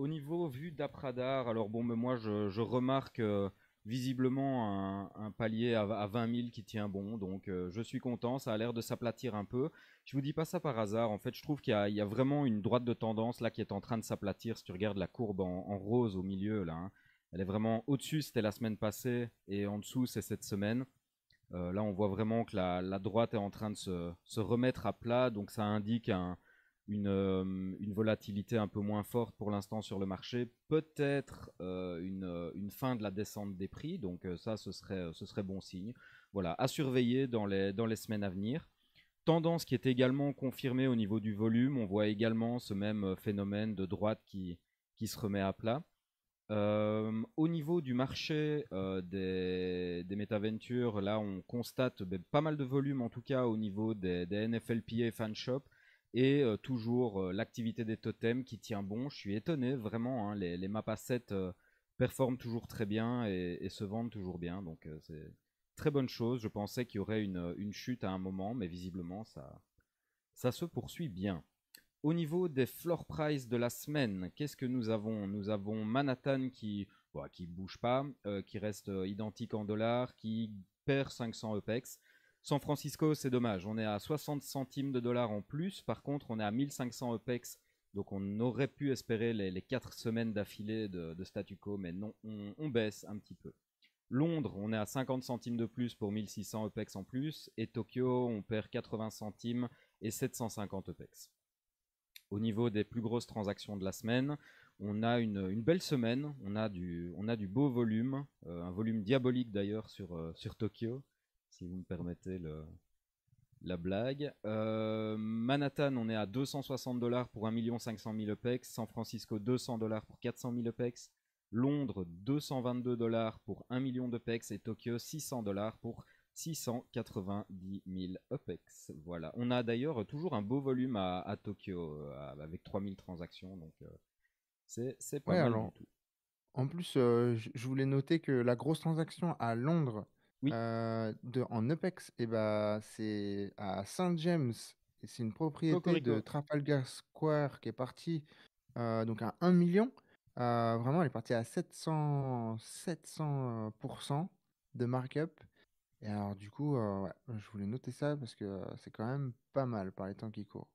au niveau vu d'Apradar, alors bon, mais moi je, remarque euh, visiblement un, palier à, 20 000 qui tient bon, donc euh, je suis content, ça a l'air de s'aplatir un peu. Je vous dis pas ça par hasard, en fait je trouve qu'il y, a vraiment une droite de tendance là qui est en train de s'aplatir, si tu regardes la courbe en, rose au milieu là, hein. elle est vraiment au-dessus, c'était la semaine passée, et en dessous c'est cette semaine. Euh, là on voit vraiment que la, droite est en train de se remettre à plat, donc ça indique un, euh, une, volatilité un peu moins forte pour l'instant sur le marché, peut-être euh, euh, une, fin de la descente des prix, donc ça ce serait, ce serait bon signe. Voilà, à surveiller dans les, dans les semaines à venir. Tendance qui est également confirmée au niveau du volume, on voit également ce même phénomène de droite qui, qui se remet à plat. au niveau du marché des, des métaventures, là on constate ben, pas mal de volume en tout cas au niveau des, des NFLPA fan shop et euh, toujours euh, l'activité des totems qui tient bon. Je suis étonné, vraiment. Hein. les, les maps euh, performent toujours très bien et, se vendent toujours bien. Donc c'est très bonne chose. Je pensais qu'il y aurait une, chute à un moment, mais visiblement ça, ça se poursuit bien. Au niveau des floor price de la semaine, qu'est-ce que nous avons Nous avons Manhattan qui ne bah, qui bouge pas, qui reste identique en dollars, qui perd 500 EPEX San Francisco, c'est dommage. On est à 60 centimes de dollars en plus. Par contre, on est à 1500 OPEX. Donc on aurait pu espérer les, 4 semaines d'affilée de, statu quo, mais non, on, baisse un petit peu. Londres, on est à 50 centimes de plus pour 1600 OPEX en plus, et Tokyo, on perd 80 centimes et 750 OPEX. Au niveau des plus grosses transactions de la semaine, on a une, belle semaine, on a du, beau volume, euh, un volume diabolique d'ailleurs sur euh, Tokyo si vous me permettez le, la blague. Euh, Manhattan, on est à 260 dollars pour 1 500 000 OPEX. San Francisco, 200 dollars pour 400 000 OPEX. Londres, 222 dollars pour 1 million d'OPEX. Et Tokyo, 600 dollars pour 690 000 OPEX. Voilà. On a d'ailleurs toujours un beau volume à, Tokyo, euh, avec 3000 transactions. Donc, euh, c'est pas mal du tout. En plus, je voulais noter que la grosse transaction à Londres, de, en Apex, et eh bah, c'est à Saint-James. C'est une propriété de Trafalgar Square qui est partie donc à 1 million. vraiment, elle est partie à 700, 700% de markup. Et alors, du coup, je voulais noter ça parce que c'est quand même pas mal par les temps qui courent.